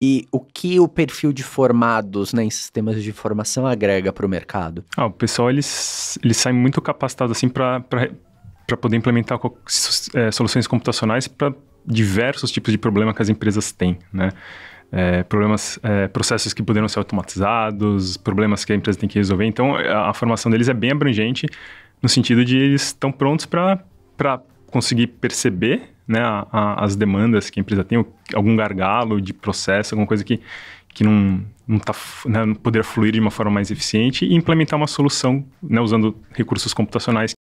e o que o perfil de formados né, em sistemas de formação, agrega para o mercado? Ah, o pessoal eles, eles sai muito capacitado assim para poder implementar é, soluções computacionais para diversos tipos de problema que as empresas têm, né? É, problemas, é, processos que poderão ser automatizados, problemas que a empresa tem que resolver. Então, a, é, a formação deles é bem abrangente no sentido de eles estão prontos para conseguir perceber né, a, a, as demandas que a empresa tem, algum gargalo de processo, alguma coisa que, que não, não, tá, né, não poder fluir de uma forma mais eficiente e implementar uma solução né, usando recursos computacionais